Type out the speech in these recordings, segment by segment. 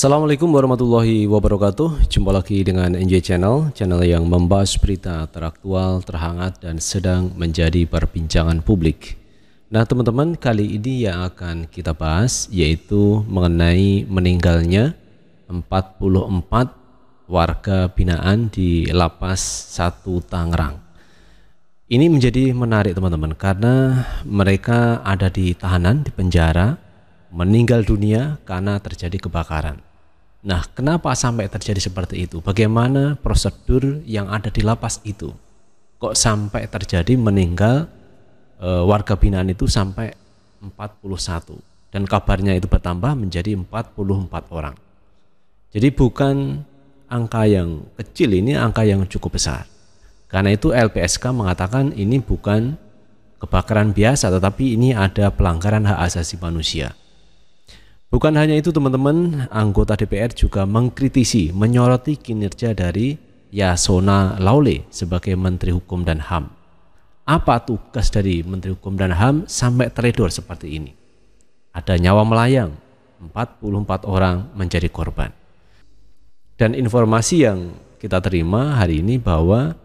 Assalamualaikum warahmatullahi wabarakatuh Jumpa lagi dengan NJ Channel Channel yang membahas berita teraktual, terhangat, dan sedang menjadi perbincangan publik Nah teman-teman kali ini yang akan kita bahas Yaitu mengenai meninggalnya 44 warga binaan di Lapas 1 Tangerang Ini menjadi menarik teman-teman Karena mereka ada di tahanan, di penjara meninggal dunia karena terjadi kebakaran. Nah, kenapa sampai terjadi seperti itu? Bagaimana prosedur yang ada di lapas itu? Kok sampai terjadi meninggal e, warga binaan itu sampai 41 dan kabarnya itu bertambah menjadi 44 orang. Jadi bukan angka yang kecil ini angka yang cukup besar. Karena itu LPSK mengatakan ini bukan kebakaran biasa tetapi ini ada pelanggaran hak asasi manusia. Bukan hanya itu teman-teman, anggota DPR juga mengkritisi, menyoroti kinerja dari Yasona Laule sebagai Menteri Hukum dan HAM. Apa tugas dari Menteri Hukum dan HAM sampai teredor seperti ini? Ada nyawa melayang, 44 orang menjadi korban. Dan informasi yang kita terima hari ini bahwa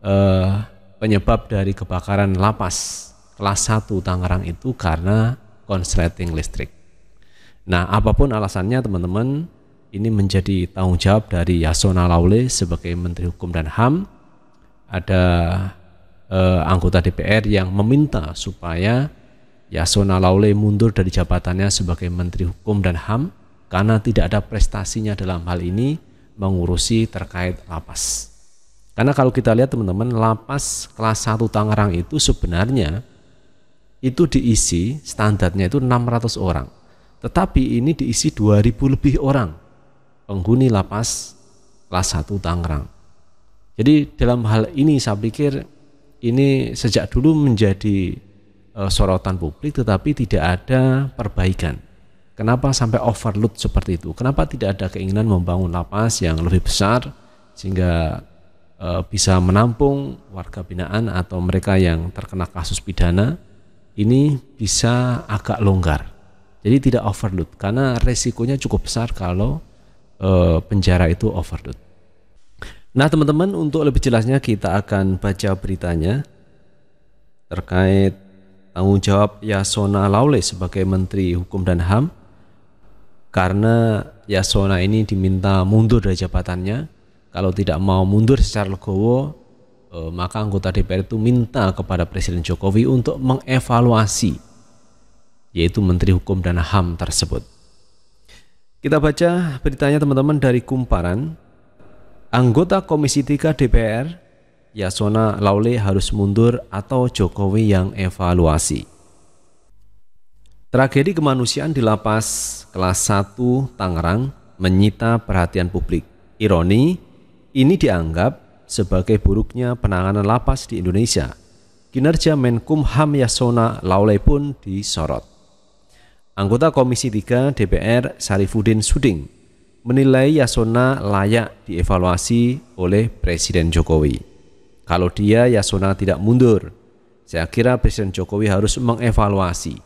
eh, penyebab dari kebakaran lapas kelas 1 Tangerang itu karena konsleting listrik. Nah, apapun alasannya teman-teman, ini menjadi tanggung jawab dari Yasona Lawle sebagai Menteri Hukum dan HAM. Ada eh, anggota DPR yang meminta supaya Yasona Lawle mundur dari jabatannya sebagai Menteri Hukum dan HAM karena tidak ada prestasinya dalam hal ini mengurusi terkait lapas. Karena kalau kita lihat teman-teman, lapas kelas 1 Tangerang itu sebenarnya itu diisi standarnya itu 600 orang. Tetapi ini diisi 2000 lebih orang penghuni lapas kelas 1 Tangerang. Jadi dalam hal ini saya pikir ini sejak dulu menjadi e, sorotan publik tetapi tidak ada perbaikan. Kenapa sampai overload seperti itu? Kenapa tidak ada keinginan membangun lapas yang lebih besar sehingga e, bisa menampung warga binaan atau mereka yang terkena kasus pidana ini bisa agak longgar. Jadi tidak overload karena resikonya cukup besar kalau uh, penjara itu overload. Nah, teman-teman, untuk lebih jelasnya kita akan baca beritanya terkait tanggung jawab Yasona Laule sebagai Menteri Hukum dan HAM karena Yasona ini diminta mundur dari jabatannya. Kalau tidak mau mundur secara legowo, eh, maka anggota DPR itu minta kepada Presiden Jokowi untuk mengevaluasi yaitu Menteri Hukum dan HAM tersebut. Kita baca beritanya teman-teman dari Kumparan. Anggota Komisi 3 DPR, Yasona Laule harus mundur atau Jokowi yang evaluasi. Tragedi kemanusiaan di lapas kelas 1 Tangerang menyita perhatian publik. Ironi, ini dianggap sebagai buruknya penanganan lapas di Indonesia. Kinerja Menkumham Yasona Laule pun disorot. Anggota Komisi 3 DPR Sarifudin Suding menilai Yasona layak dievaluasi oleh Presiden Jokowi. Kalau dia Yasona tidak mundur, saya kira Presiden Jokowi harus mengevaluasi.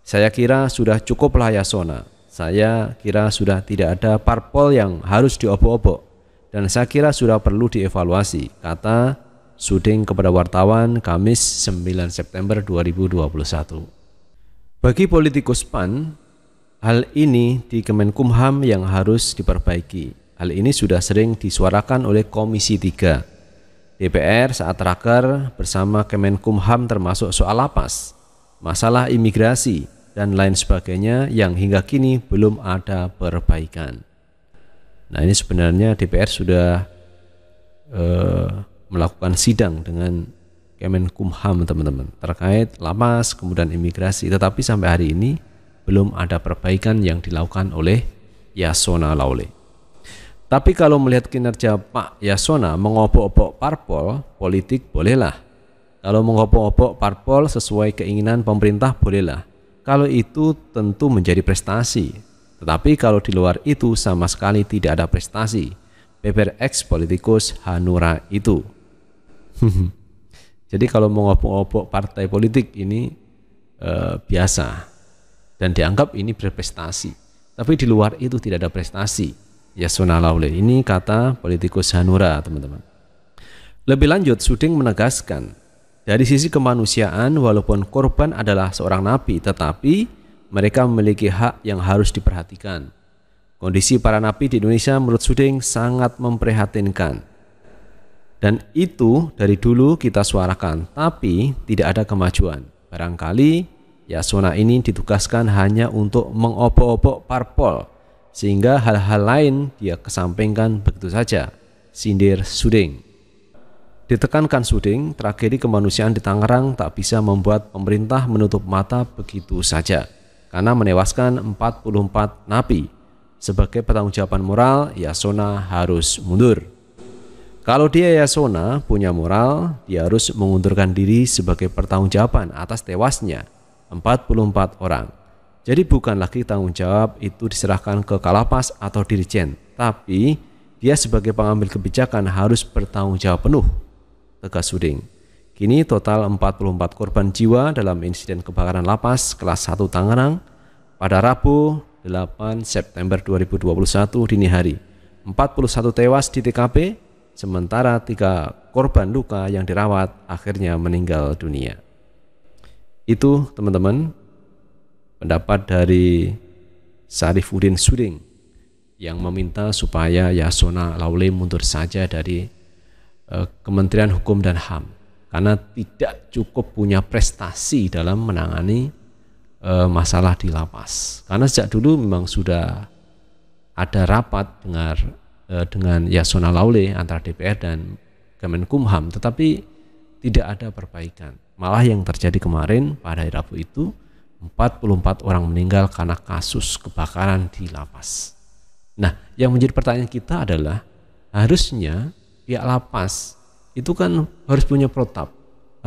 Saya kira sudah cukuplah Yasona. Saya kira sudah tidak ada parpol yang harus diobok-obok. Dan saya kira sudah perlu dievaluasi, kata Suding kepada wartawan Kamis 9 September 2021. Bagi politikus PAN, hal ini di Kemenkumham yang harus diperbaiki. Hal ini sudah sering disuarakan oleh Komisi 3 DPR saat raker bersama Kemenkumham termasuk soal lapas, masalah imigrasi, dan lain sebagainya yang hingga kini belum ada perbaikan. Nah ini sebenarnya DPR sudah eh, melakukan sidang dengan Kemenkumham teman-teman terkait lapas kemudian imigrasi tetapi sampai hari ini belum ada perbaikan yang dilakukan oleh Yasona Laule. Tapi kalau melihat kinerja Pak Yasona mengobok-obok parpol politik bolehlah. Kalau mengobok-obok parpol sesuai keinginan pemerintah bolehlah. Kalau itu tentu menjadi prestasi. Tetapi kalau di luar itu sama sekali tidak ada prestasi. Beber ex politikus Hanura itu. Jadi kalau mau opok partai politik ini e, biasa dan dianggap ini berprestasi. Tapi di luar itu tidak ada prestasi. Ya sunalaulil. Ini kata politikus Hanura, teman-teman. Lebih lanjut, Suding menegaskan, dari sisi kemanusiaan, walaupun korban adalah seorang napi, tetapi mereka memiliki hak yang harus diperhatikan. Kondisi para napi di Indonesia menurut Suding sangat memprihatinkan. Dan itu dari dulu kita suarakan, tapi tidak ada kemajuan. Barangkali Yasona ini ditugaskan hanya untuk mengopok-opok parpol, sehingga hal-hal lain dia kesampingkan begitu saja. Sindir Suding. Ditekankan Suding, tragedi kemanusiaan di Tangerang tak bisa membuat pemerintah menutup mata begitu saja karena menewaskan 44 napi. Sebagai pertanggungjawaban moral, Yasona harus mundur. Kalau dia Yasona punya moral, dia harus mengundurkan diri sebagai pertanggungjawaban atas tewasnya 44 orang. Jadi bukan lagi tanggung jawab itu diserahkan ke kalapas atau dirjen, tapi dia sebagai pengambil kebijakan harus bertanggung jawab penuh. Tegas Suding. Kini total 44 korban jiwa dalam insiden kebakaran lapas kelas 1 Tangerang pada Rabu 8 September 2021 dini hari. 41 tewas di TKP, sementara tiga korban luka yang dirawat akhirnya meninggal dunia. Itu teman-teman pendapat dari Sarifuddin Suding yang meminta supaya Yasona Lawli mundur saja dari eh, Kementerian Hukum dan HAM karena tidak cukup punya prestasi dalam menangani e, masalah di lapas. Karena sejak dulu memang sudah ada rapat dengar Eh, dengan Yasona Laule antara DPR dan Kemenkumham, tetapi tidak ada perbaikan. Malah yang terjadi kemarin pada hari Rabu itu 44 orang meninggal karena kasus kebakaran di lapas. Nah, yang menjadi pertanyaan kita adalah harusnya pihak lapas itu kan harus punya protap,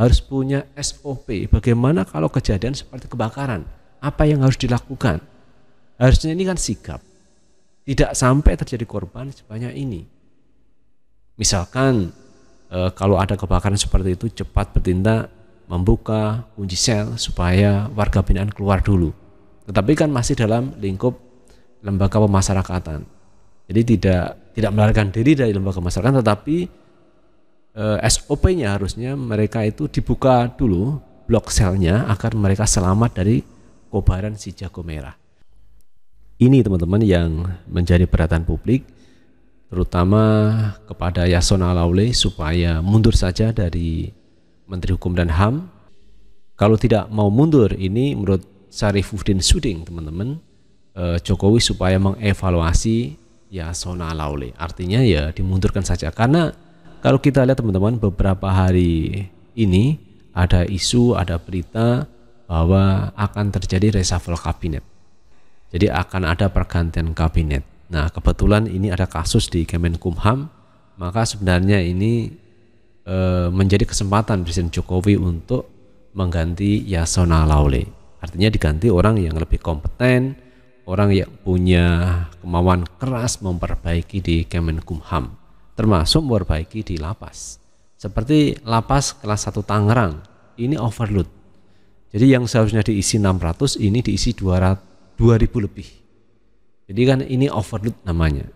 harus punya SOP. Bagaimana kalau kejadian seperti kebakaran? Apa yang harus dilakukan? Harusnya ini kan sikap tidak sampai terjadi korban sebanyak ini. Misalkan e, kalau ada kebakaran seperti itu cepat bertindak membuka kunci sel supaya warga binaan keluar dulu. Tetapi kan masih dalam lingkup lembaga pemasyarakatan. Jadi tidak tidak melarikan diri dari lembaga pemasyarakatan tetapi e, eh, SOP-nya harusnya mereka itu dibuka dulu blok selnya agar mereka selamat dari kobaran si jago merah. Ini teman-teman yang menjadi perhatian publik terutama kepada Yasona Laule supaya mundur saja dari Menteri Hukum dan HAM. Kalau tidak mau mundur ini menurut Sarifuddin Suding teman-teman eh, Jokowi supaya mengevaluasi Yasona Laule. Artinya ya dimundurkan saja karena kalau kita lihat teman-teman beberapa hari ini ada isu, ada berita bahwa akan terjadi reshuffle kabinet. Jadi akan ada pergantian kabinet. Nah, kebetulan ini ada kasus di Kemenkumham, maka sebenarnya ini e, menjadi kesempatan Presiden Jokowi untuk mengganti Yasona Lawli. Artinya diganti orang yang lebih kompeten, orang yang punya kemauan keras memperbaiki di Kemenkumham, termasuk memperbaiki di lapas. Seperti lapas kelas 1 Tangerang, ini overload. Jadi yang seharusnya diisi 600 ini diisi 200 2000 lebih. Jadi kan ini overload namanya.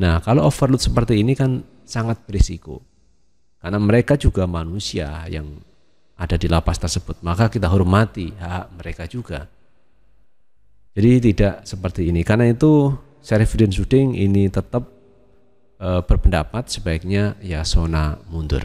Nah, kalau overload seperti ini kan sangat berisiko. Karena mereka juga manusia yang ada di lapas tersebut, maka kita hormati hak mereka juga. Jadi tidak seperti ini. Karena itu Syarifuddin Suding ini tetap eh, berpendapat sebaiknya ya zona mundur.